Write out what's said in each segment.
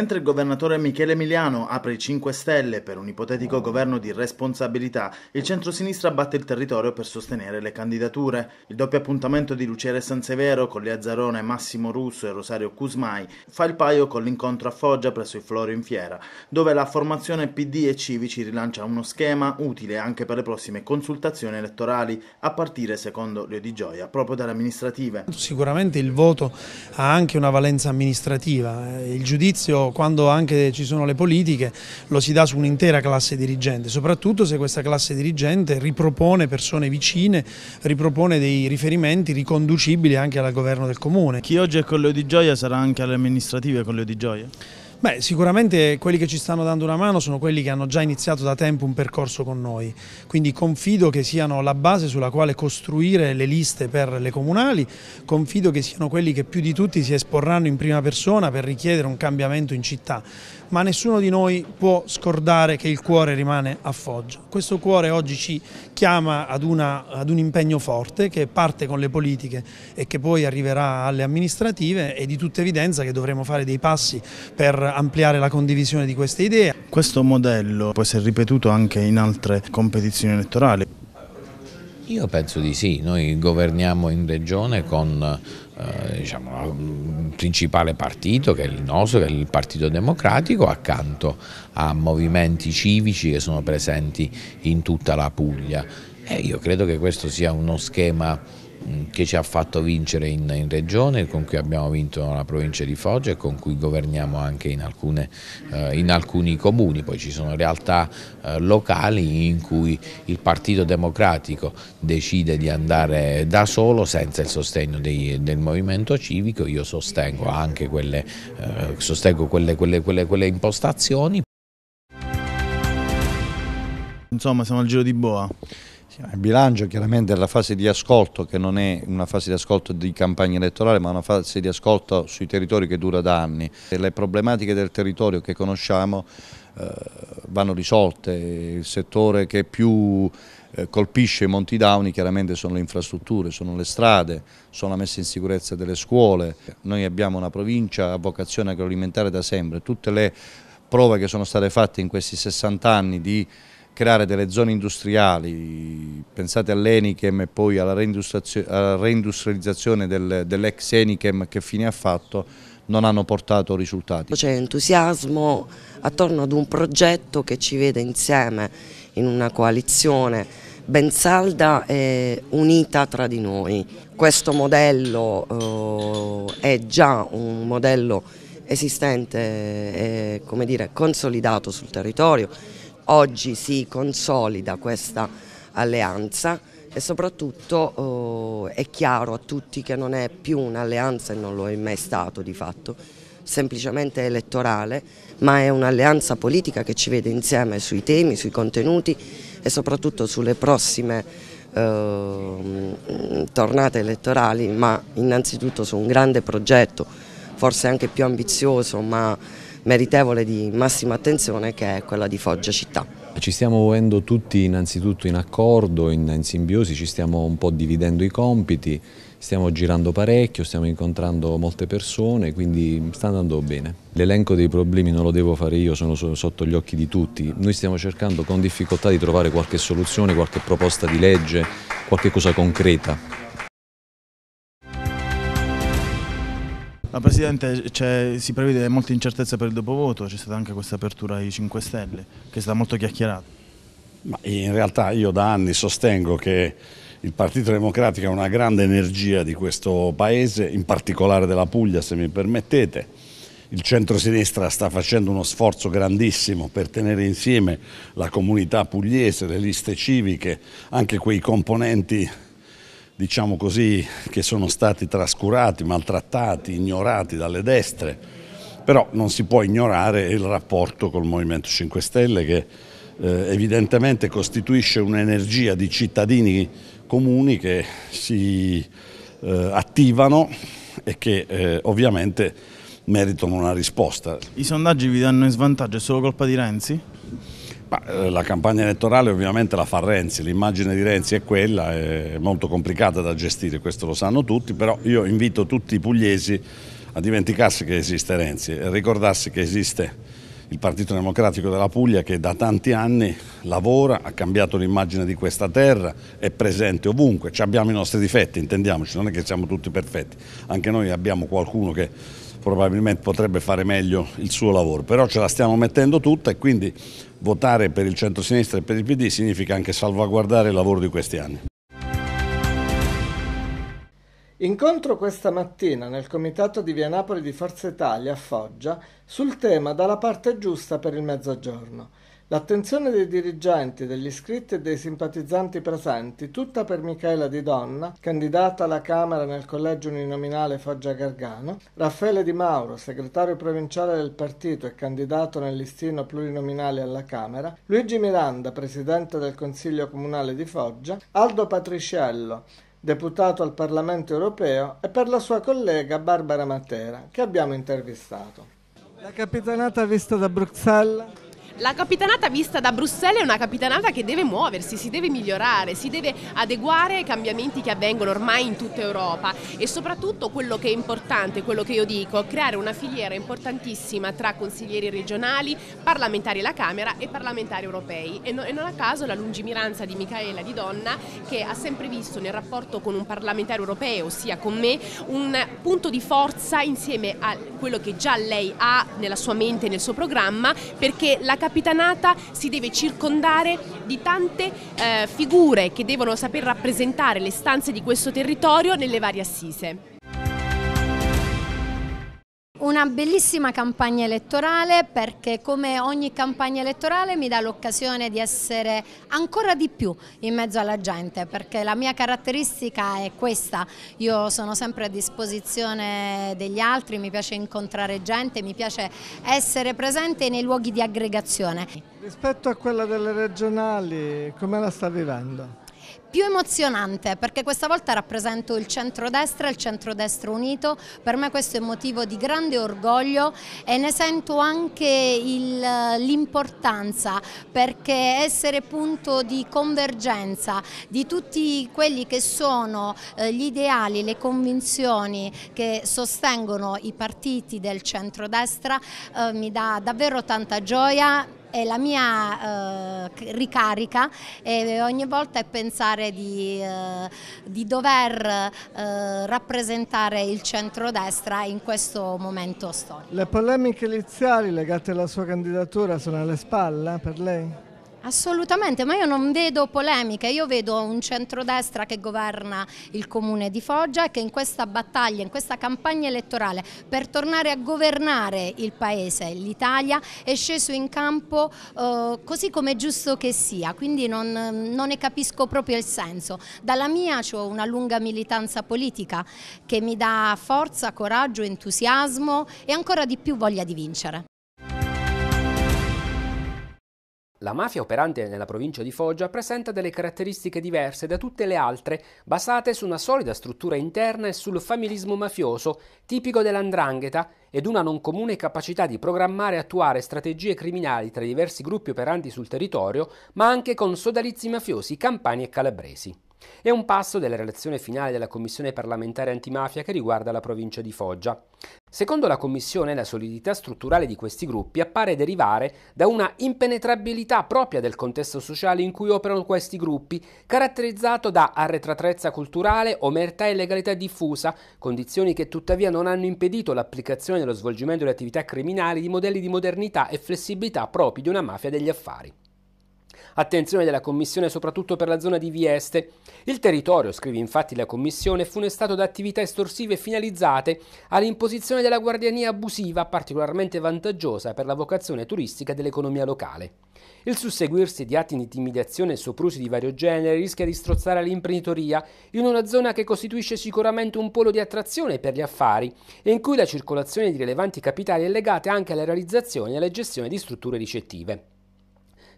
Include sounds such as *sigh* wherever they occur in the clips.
Mentre il governatore Michele Emiliano apre i 5 Stelle per un ipotetico governo di responsabilità, il centro-sinistra batte il territorio per sostenere le candidature. Il doppio appuntamento di Luciere Sansevero con le Azzarone, Massimo Russo e Rosario Cusmai fa il paio con l'incontro a Foggia presso il Florio in Fiera, dove la formazione PD e Civici rilancia uno schema utile anche per le prossime consultazioni elettorali, a partire, secondo Leo Di Gioia, proprio dalle amministrative. Sicuramente il voto ha anche una valenza amministrativa, eh, il giudizio quando anche ci sono le politiche, lo si dà su un'intera classe dirigente, soprattutto se questa classe dirigente ripropone persone vicine, ripropone dei riferimenti riconducibili anche al governo del comune. Chi oggi è con Leo Di Gioia sarà anche alle amministrative con Leo Di Gioia? Beh, sicuramente quelli che ci stanno dando una mano sono quelli che hanno già iniziato da tempo un percorso con noi, quindi confido che siano la base sulla quale costruire le liste per le comunali, confido che siano quelli che più di tutti si esporranno in prima persona per richiedere un cambiamento in città ma nessuno di noi può scordare che il cuore rimane a Foggia. Questo cuore oggi ci chiama ad, una, ad un impegno forte che parte con le politiche e che poi arriverà alle amministrative e di tutta evidenza che dovremo fare dei passi per ampliare la condivisione di queste idee. Questo modello può essere ripetuto anche in altre competizioni elettorali? Io penso di sì, noi governiamo in regione con eh, diciamo, principale partito che è il nostro, che è il Partito Democratico, accanto a movimenti civici che sono presenti in tutta la Puglia. E io credo che questo sia uno schema che ci ha fatto vincere in, in, regione, con cui abbiamo vinto la provincia di Foggia e con cui governiamo anche in, alcune, eh, in alcuni comuni, poi ci sono realtà eh, locali in cui il Partito Democratico decide di andare da solo senza il sostegno dei, del movimento civico, io sostengo anche quelle, eh, sostengo quelle, quelle, quelle impostazioni. Insomma siamo al giro di boa. Il bilancio chiaramente è la fase di ascolto che non è una fase di ascolto di campagna elettorale ma una fase di ascolto sui territori che dura da anni. E le problematiche del territorio che conosciamo eh, vanno risolte, il settore che più eh, colpisce i Monti Downi chiaramente sono le infrastrutture, sono le strade, sono la messa in sicurezza delle scuole. Noi abbiamo una provincia a vocazione agroalimentare da sempre, tutte le prove che sono state fatte in questi 60 anni di creare delle zone industriali, pensate all'Enichem e poi alla, reindustrializzazione del, dell'ex Enichem che fine ha fatto, non hanno portato risultati. C'è entusiasmo attorno ad un progetto che ci vede insieme in una coalizione ben salda e unita tra di noi. Questo modello eh, è già un modello esistente e eh, consolidato sul territorio, Oggi si consolida questa alleanza e soprattutto eh, è chiaro a tutti che non è più un'alleanza e non lo è mai stato di fatto, semplicemente elettorale, ma è un'alleanza politica che ci vede insieme sui temi, sui contenuti e soprattutto sulle prossime eh, tornate elettorali, ma innanzitutto su un grande progetto, forse anche più ambizioso, ma meritevole di massima attenzione che è quella di Foggia città. Ci stiamo muovendo tutti innanzitutto in accordo, in, in, simbiosi, ci stiamo un po' dividendo i compiti, stiamo girando parecchio, stiamo incontrando molte persone, quindi sta andando bene. L'elenco dei problemi non lo devo fare io, sono sotto gli occhi di tutti. Noi stiamo cercando con difficoltà di trovare qualche soluzione, qualche proposta di legge, qualche cosa concreta. La Presidente cioè, si prevede molta incertezza per il dopovoto, c'è stata anche questa apertura ai 5 Stelle che è stata molto chiacchierata. Ma in realtà io da anni sostengo che il Partito Democratico è una grande energia di questo Paese, in particolare della Puglia se mi permettete. Il centro-sinistra sta facendo uno sforzo grandissimo per tenere insieme la comunità pugliese, le liste civiche, anche quei componenti diciamo così, che sono stati trascurati, maltrattati, ignorati dalle destre, però non si può ignorare il rapporto col Movimento 5 Stelle che eh, evidentemente costituisce un'energia di cittadini comuni che si eh, attivano e che eh, ovviamente meritano una risposta. I sondaggi vi danno in svantaggio, è solo colpa di Renzi? Eh, la campagna elettorale ovviamente la fa Renzi, l'immagine di Renzi è quella, è molto complicata da gestire, questo lo sanno tutti, però io invito tutti i pugliesi a dimenticarsi che esiste Renzi e ricordarsi che esiste il Partito Democratico della Puglia che da tanti anni lavora, ha cambiato l'immagine di questa terra, è presente ovunque, Ci abbiamo i nostri difetti, intendiamoci, non è che siamo tutti perfetti, anche noi abbiamo qualcuno che probabilmente potrebbe fare meglio il suo lavoro, però ce la stiamo mettendo tutta e quindi votare per il centro-sinistra e per il PD significa anche salvaguardare il lavoro di questi anni. Incontro questa mattina nel comitato di Via Napoli di Forza Italia a Foggia sul tema dalla parte giusta per il mezzogiorno. L'attenzione dei dirigenti, degli iscritti e dei simpatizzanti presenti, tutta per Michela Di Donna, candidata alla Camera nel collegio uninominale Foggia Gargano, Raffaele Di Mauro, segretario provinciale del partito e candidato nel listino plurinominale alla Camera, Luigi Miranda, presidente del Consiglio Comunale di Foggia, Aldo Patriciello, deputato al Parlamento europeo, e per la sua collega Barbara Matera, che abbiamo intervistato. La capitanata vista da Bruxelles la capitanata vista da Bruxelles è una capitanata che deve muoversi, si deve migliorare, si deve adeguare ai cambiamenti che avvengono ormai in tutta Europa e soprattutto quello che è importante, quello che io dico, creare una filiera importantissima tra consiglieri regionali, parlamentari alla Camera e parlamentari europei e, non a caso la lungimiranza di Michaela Di Donna che ha sempre visto nel rapporto con un parlamentare europeo, ossia con me, un punto di forza insieme a quello che già lei ha nella sua mente, e nel suo programma, perché la capitanata si deve circondare di tante eh, figure che devono saper rappresentare le stanze di questo territorio nelle varie assise una bellissima campagna elettorale perché come ogni campagna elettorale mi dà l'occasione di essere ancora di più in mezzo alla gente perché la mia caratteristica è questa, io sono sempre a disposizione degli altri, mi piace incontrare gente, mi piace essere presente nei luoghi di aggregazione. Rispetto a quella delle regionali, come la sta vivendo? più emozionante perché questa volta rappresento il centrodestra, il centrodestra unito, per me questo è motivo di grande orgoglio e ne sento anche l'importanza perché essere punto di convergenza di tutti quelli che sono eh, gli ideali, le convinzioni che sostengono i partiti del centrodestra eh, mi dà davvero tanta gioia è la mia eh, ricarica e ogni volta è pensare di, eh, di dover eh, rappresentare il centrodestra in questo momento storico. Le polemiche iniziali legate alla sua candidatura sono alle spalle per lei? Assolutamente, ma io non vedo polemiche, io vedo un centrodestra che governa il comune di Foggia e che in questa battaglia, in questa campagna elettorale per tornare a governare il paese, l'Italia, è sceso in campo eh, così come è giusto che sia, quindi non, non, ne capisco proprio il senso. Dalla mia ho una lunga militanza politica che mi dà forza, coraggio, entusiasmo e ancora di più voglia di vincere. La mafia operante nella provincia di Foggia presenta delle caratteristiche diverse da tutte le altre, basate su una solida struttura interna e sul familismo mafioso, tipico dell'andrangheta, ed una non comune capacità di programmare e attuare strategie criminali tra diversi gruppi operanti sul territorio, ma anche con sodalizi mafiosi campani e calabresi. È un passo della relazione finale della Commissione parlamentare antimafia che riguarda la provincia di Foggia. Secondo la Commissione, la solidità strutturale di questi gruppi appare derivare da una impenetrabilità propria del contesto sociale in cui operano questi gruppi, caratterizzato da arretratezza culturale, omertà e legalità diffusa, condizioni che tuttavia non hanno impedito l'applicazione dello svolgimento delle attività criminali di modelli di modernità e flessibilità propri di una mafia degli affari. Attenzione della Commissione soprattutto per la zona di Vieste. Il territorio, scrive infatti la Commissione, fu funestato da attività estorsive finalizzate all'imposizione della guardiania abusiva particolarmente vantaggiosa per la vocazione turistica dell'economia locale. Il susseguirsi di atti di intimidazione e soprusi di vario genere rischia di strozzare l'imprenditoria in una zona che costituisce sicuramente un polo di attrazione per gli affari e in cui la circolazione di rilevanti capitali è legata anche alla realizzazione e alla gestione di strutture ricettive.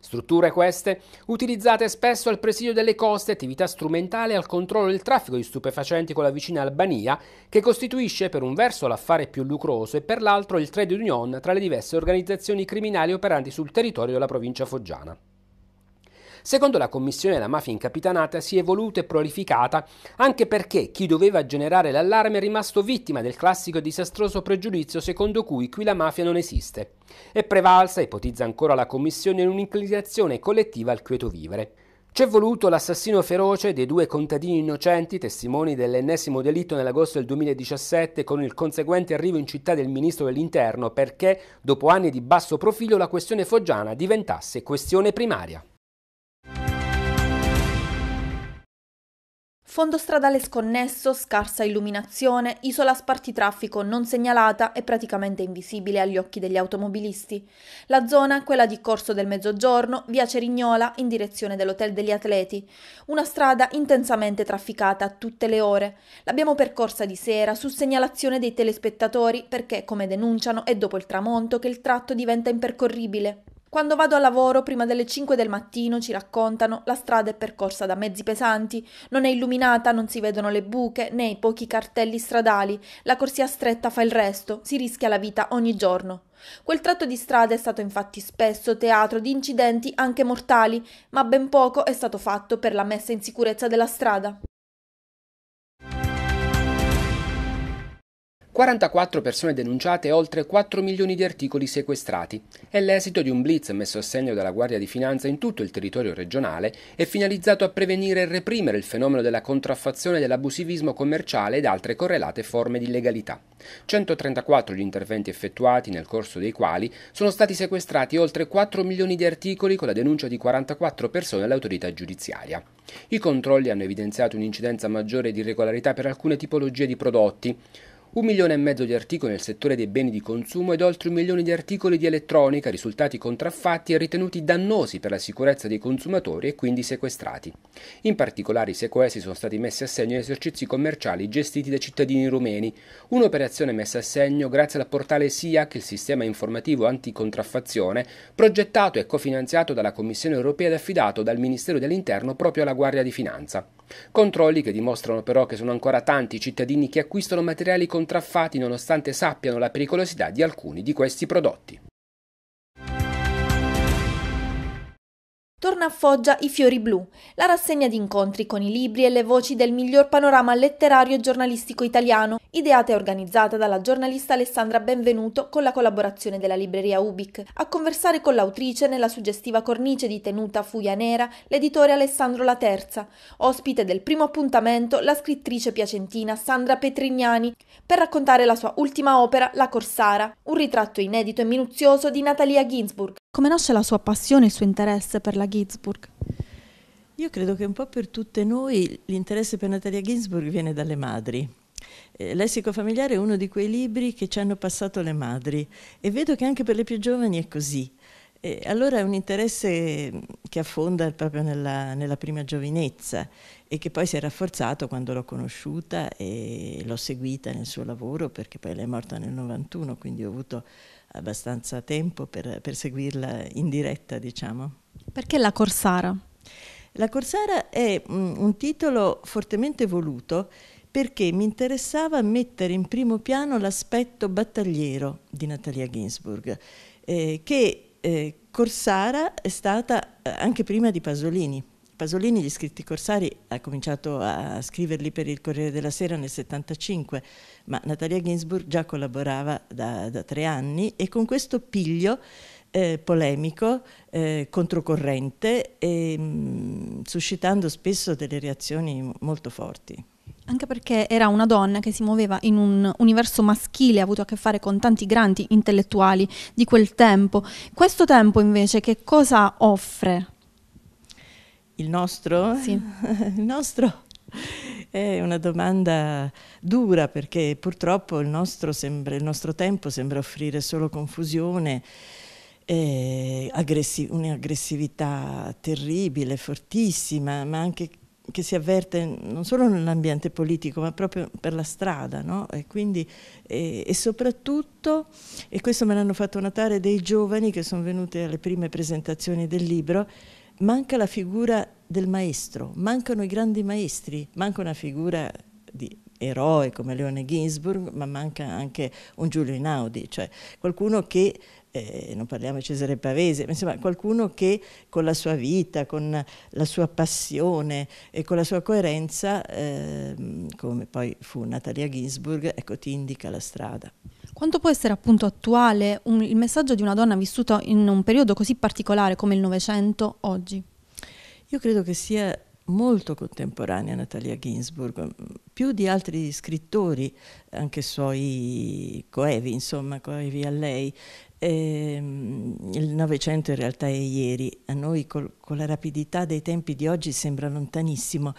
Strutture queste utilizzate spesso al presidio delle coste, attività strumentale al controllo del traffico di stupefacenti con la vicina Albania, che costituisce per un verso l'affare più lucroso e per l'altro il trade union tra le diverse organizzazioni criminali operanti sul territorio della provincia foggiana. Secondo la Commissione la mafia incapitanata si è evoluta e prolificata anche perché chi doveva generare l'allarme è rimasto vittima del classico e disastroso pregiudizio secondo cui qui la mafia non esiste. È prevalsa, ipotizza ancora la Commissione, un'inclinazione collettiva al quieto vivere. C'è voluto l'assassino feroce dei due contadini innocenti, testimoni dell'ennesimo delitto nell'agosto del 2017, con il conseguente arrivo in città del ministro dell'Interno, perché, dopo anni di basso profilo, la questione foggiana diventasse questione primaria. Fondo stradale sconnesso, scarsa illuminazione, isola spartitraffico non segnalata e praticamente invisibile agli occhi degli automobilisti. La zona è quella di Corso del Mezzogiorno, via Cerignola, in direzione dell'Hotel degli Atleti. Una strada intensamente trafficata a tutte le ore. L'abbiamo percorsa di sera su segnalazione dei telespettatori perché, come denunciano, è dopo il tramonto che il tratto diventa impercorribile. Quando vado a lavoro, prima delle 5 del mattino, ci raccontano, la strada è percorsa da mezzi pesanti, non è illuminata, non si vedono le buche, né i pochi cartelli stradali, la corsia stretta fa il resto, si rischia la vita ogni giorno. Quel tratto di strada è stato infatti spesso teatro di incidenti anche mortali, ma ben poco è stato fatto per la messa in sicurezza della strada. 44 persone denunciate e oltre 4 milioni di articoli sequestrati. È l'esito di un blitz messo a segno dalla Guardia di Finanza in tutto il territorio regionale e finalizzato a prevenire e reprimere il fenomeno della contraffazione, dell'abusivismo commerciale ed altre correlate forme di illegalità. 134 gli interventi effettuati nel corso dei quali sono stati sequestrati oltre 4 milioni di articoli con la denuncia di 44 persone all'autorità giudiziaria. I controlli hanno evidenziato un'incidenza maggiore di irregolarità per alcune tipologie di prodotti. Un milione e mezzo di articoli nel settore dei beni di consumo ed oltre un milione di articoli di elettronica risultati contraffatti e ritenuti dannosi per la sicurezza dei consumatori e quindi sequestrati. In particolare i sequestri sono stati messi a segno in esercizi commerciali gestiti da cittadini rumeni, un'operazione messa a segno grazie al portale SIAC, il sistema informativo anticontraffazione, progettato e cofinanziato dalla Commissione europea ed affidato dal Ministero dell'Interno proprio alla Guardia di Finanza. Controlli che dimostrano però che sono ancora tanti i cittadini che acquistano materiali contraffatti nonostante sappiano la pericolosità di alcuni di questi prodotti. Torna a Foggia I Fiori Blu, la rassegna di incontri con i libri e le voci del miglior panorama letterario e giornalistico italiano, ideata e organizzata dalla giornalista Alessandra Benvenuto con la collaborazione della libreria Ubic. A conversare con l'autrice nella suggestiva cornice di tenuta Fuia Nera, l'editore Alessandro La Terza, ospite del primo appuntamento la scrittrice piacentina Sandra Petrignani, per raccontare la sua ultima opera La Corsara, un ritratto inedito e minuzioso di Natalia Ginsburg. Come nasce la sua passione e il suo interesse per la Ginsburg? Io credo che un po' per tutte noi l'interesse per Natalia Ginsburg viene dalle madri. Eh, Lessico familiare è uno di quei libri che ci hanno passato le madri e vedo che anche per le più giovani è così. Eh, allora è un interesse mm, che affonda proprio nella, nella, prima giovinezza e che poi si è rafforzato quando l'ho conosciuta e l'ho seguita nel suo lavoro perché poi lei è morta nel 91, quindi ho avuto abbastanza tempo per, per seguirla in diretta, diciamo. Perché la Corsara? La Corsara è mm, un titolo fortemente voluto perché mi interessava mettere in primo piano l'aspetto battagliero di Natalia Ginsburg, eh, che eh, Corsara è stata eh, anche prima di Pasolini. Pasolini gli scritti corsari ha cominciato a scriverli per il Corriere della Sera nel 75, ma Natalia Ginsburg già collaborava da, da tre anni e con questo piglio eh, polemico, eh, controcorrente, e, ehm, mh, suscitando spesso delle reazioni molto forti. Anche perché era una donna che si muoveva in un universo maschile, ha avuto a che fare con tanti grandi intellettuali di quel tempo. Questo tempo invece che cosa offre? Il nostro? Sì. *laughs* Il nostro è una domanda dura perché purtroppo il nostro, sembra, il nostro tempo sembra offrire solo confusione, eh, aggressi- un'aggressività terribile, fortissima, ma anche che si avverte non solo nell'ambiente politico, ma proprio per la strada, no? e, quindi, e, e, soprattutto, e questo me l'hanno fatto notare dei giovani che sono venuti alle prime presentazioni del libro, manca la figura del maestro, mancano i grandi maestri, manca una figura di eroe come Leone Ginsburg, ma manca anche un Giulio Inaudi, cioè qualcuno che eh, non parliamo di Cesare Pavese, ma insomma qualcuno che con la sua vita, con la sua passione e con la sua coerenza, eh, come poi fu Natalia Ginsburg, ecco, ti indica la strada. Quanto può essere appunto attuale un, il messaggio di una donna vissuta in un periodo così particolare come il Novecento oggi? Io credo che sia molto contemporanea a Natalia Ginsburg, mm, più di altri scrittori, anche suoi coevi, insomma, coevi a lei. E, ehm, il Novecento in realtà è ieri, a noi col, con la rapidità dei tempi di oggi sembra lontanissimo,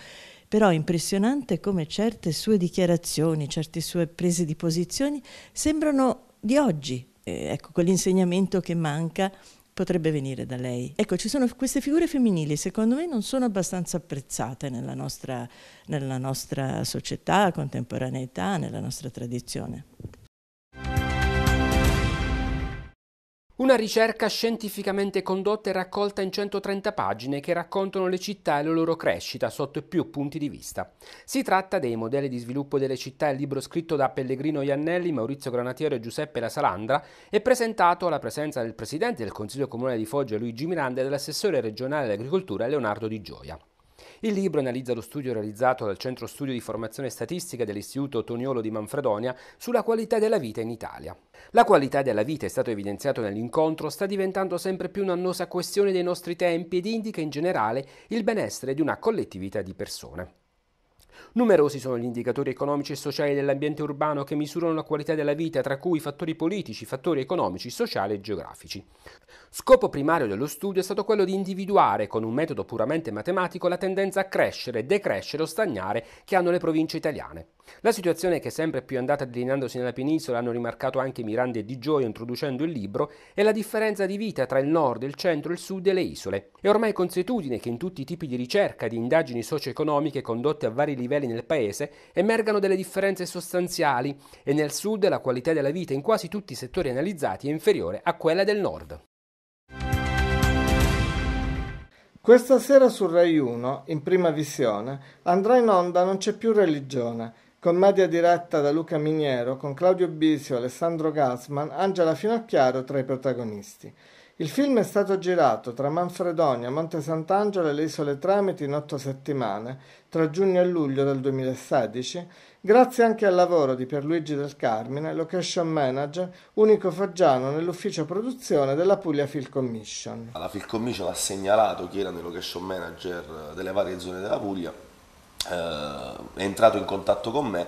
però è impressionante come certe sue dichiarazioni, certe sue prese di posizioni sembrano di oggi. E, eh, ecco, quell'insegnamento che manca potrebbe venire da lei. Ecco, ci sono queste figure femminili, secondo me non sono abbastanza apprezzate nella nostra, nella nostra società, contemporaneità, nella nostra tradizione. Una ricerca scientificamente condotta e raccolta in 130 pagine che raccontano le città e la loro crescita sotto più punti di vista. Si tratta dei modelli di sviluppo delle città, il libro scritto da Pellegrino Iannelli, Maurizio Granatiero e Giuseppe La Salandra e presentato alla presenza del Presidente del Consiglio Comunale di Foggia Luigi Miranda e dell'assessore regionale dell'Agricoltura Leonardo Di Gioia. Il libro analizza lo studio realizzato dal Centro Studio di Formazione Statistica dell'Istituto Toniolo di Manfredonia sulla qualità della vita in Italia. La qualità della vita, è stato evidenziato nell'incontro, sta diventando sempre più un'annosa questione dei nostri tempi ed indica in generale il benessere di una collettività di persone. Numerosi sono gli indicatori economici e sociali dell'ambiente urbano che misurano la qualità della vita, tra cui fattori politici, fattori economici, sociali e geografici. Scopo primario dello studio è stato quello di individuare, con un metodo puramente matematico, la tendenza a crescere, decrescere o stagnare che hanno le province italiane. La situazione che è sempre più andata delineandosi nella penisola hanno rimarcato anche Miranda e Di Gioia introducendo il libro è la differenza di vita tra il nord, il centro, il sud e le isole. È ormai consuetudine che in tutti i tipi di ricerca e di indagini socio-economiche condotte a vari livelli livelli nel paese emergano delle differenze sostanziali e nel sud la qualità della vita in quasi tutti i settori analizzati è inferiore a quella del nord. Questa sera su Rai 1, in prima visione, andrà in onda Non c'è più religione, commedia diretta da Luca Miniero con Claudio Bisio, Alessandro Gassman, Angela Finocchiaro tra i protagonisti. Il film è stato girato tra Manfredonia, Monte Sant'Angelo e le Isole Tremiti in otto settimane, tra giugno e luglio del 2016, grazie anche al lavoro di Pierluigi del Carmine, location manager, unico faggiano nell'ufficio produzione della Puglia Film Commission. La Film Commission ha segnalato chi erano i location manager delle varie zone della Puglia, eh, è entrato in contatto con me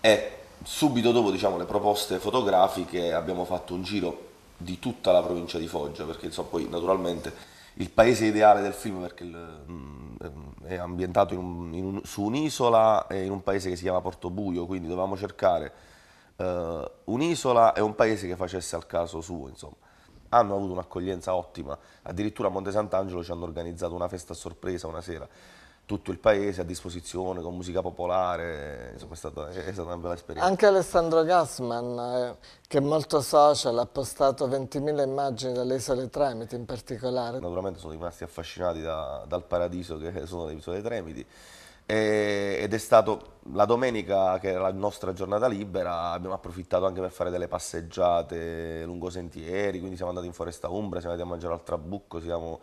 e subito dopo diciamo, le proposte fotografiche abbiamo fatto un giro di tutta la provincia di Foggia, perché so, poi naturalmente il paese ideale del film perché mm, è ambientato in un, in un, su un'isola e in un paese che si chiama Portobuio, quindi dovevamo cercare uh, un'isola e un paese che facesse al caso suo, insomma. Hanno avuto un'accoglienza ottima, addirittura a Monte Sant'Angelo ci hanno organizzato una festa a sorpresa una sera tutto il paese a disposizione con musica popolare, insomma è stata, è stata una bella esperienza. Anche Alessandro Gassman, eh, che è molto social, ha postato 20.000 immagini dalle isole Tremiti in particolare. Naturalmente sono rimasti affascinati da, dal paradiso che *laughs* sono le isole Tremiti ed è stato la domenica che era la nostra giornata libera abbiamo approfittato anche per fare delle passeggiate lungo sentieri quindi siamo andati in foresta umbra siamo andati a mangiare al trabucco siamo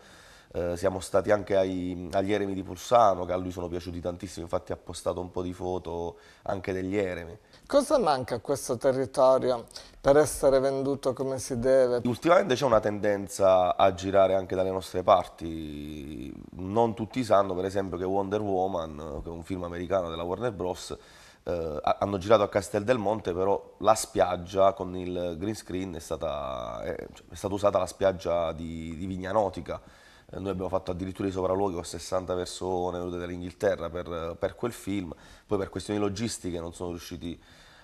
eh, siamo stati anche ai, agli eremi di Pulsano che a lui sono piaciuti tantissimo, infatti ha postato un po' di foto anche degli eremi. Cosa manca a questo territorio per essere venduto come si deve? Ultimamente c'è una tendenza a girare anche dalle nostre parti, non tutti sanno per esempio che Wonder Woman, che è un film americano della Warner Bros., eh, hanno girato a Castel del Monte, però la spiaggia con il green screen è stata, è, cioè, è stata usata la spiaggia di, di Vigna eh, noi abbiamo fatto addirittura i sopralluoghi con 60 persone venute dall'Inghilterra per, per, quel film, poi per questioni logistiche non sono riusciti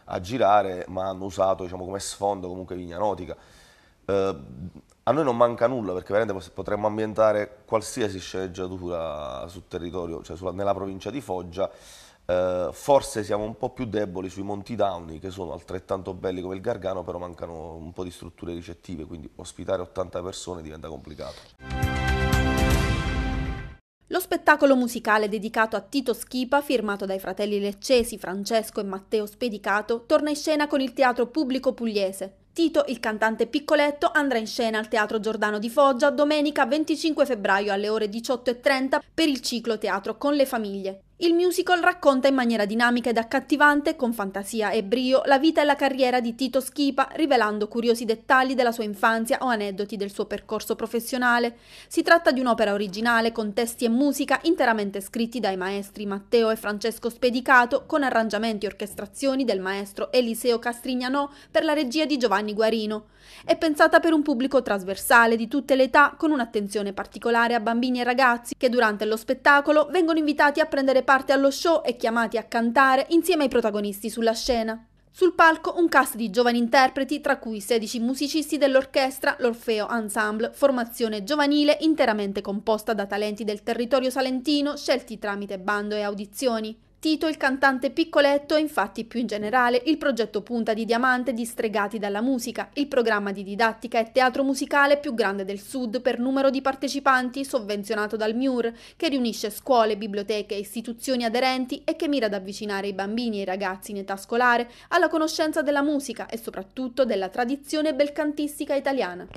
a girare ma hanno usato diciamo, come sfondo comunque Vignanotica. Eh, a noi non manca nulla perché veramente potremmo ambientare qualsiasi sceneggiatura sul territorio, cioè sulla, nella provincia di Foggia, eh, forse siamo un po' più deboli sui Monti Downi che sono altrettanto belli come il Gargano però mancano un po' di strutture ricettive quindi ospitare 80 persone diventa complicato spettacolo musicale dedicato a Tito Schipa, firmato dai fratelli leccesi Francesco e Matteo Spedicato, torna in scena con il teatro pubblico pugliese. Tito, il cantante piccoletto, andrà in scena al Teatro Giordano di Foggia domenica 25 febbraio alle ore 18.30 per il ciclo Teatro con le famiglie. Il musical racconta in maniera dinamica ed accattivante, con fantasia e brio, la vita e la carriera di Tito Schipa, rivelando curiosi dettagli della sua infanzia o aneddoti del suo percorso professionale. Si tratta di un'opera originale con testi e musica interamente scritti dai maestri Matteo e Francesco Spedicato, con arrangiamenti e orchestrazioni del maestro Eliseo Castrignanò per la regia di Giovanni Guarino. È pensata per un pubblico trasversale di tutte le età, con un'attenzione particolare a bambini e ragazzi che durante lo spettacolo vengono invitati a prendere parte allo show e chiamati a cantare insieme ai protagonisti sulla scena. Sul palco un cast di giovani interpreti, tra cui 16 musicisti dell'orchestra L'Orfeo Ensemble, formazione giovanile interamente composta da talenti del territorio salentino scelti tramite bando e audizioni. Tito il cantante piccoletto è infatti più in generale il progetto punta di diamante di Stregati dalla musica, il programma di didattica e teatro musicale più grande del sud per numero di partecipanti sovvenzionato dal MIUR, che riunisce scuole, biblioteche e istituzioni aderenti e che mira ad avvicinare i bambini e i ragazzi in età scolare alla conoscenza della musica e soprattutto della tradizione belcantistica italiana.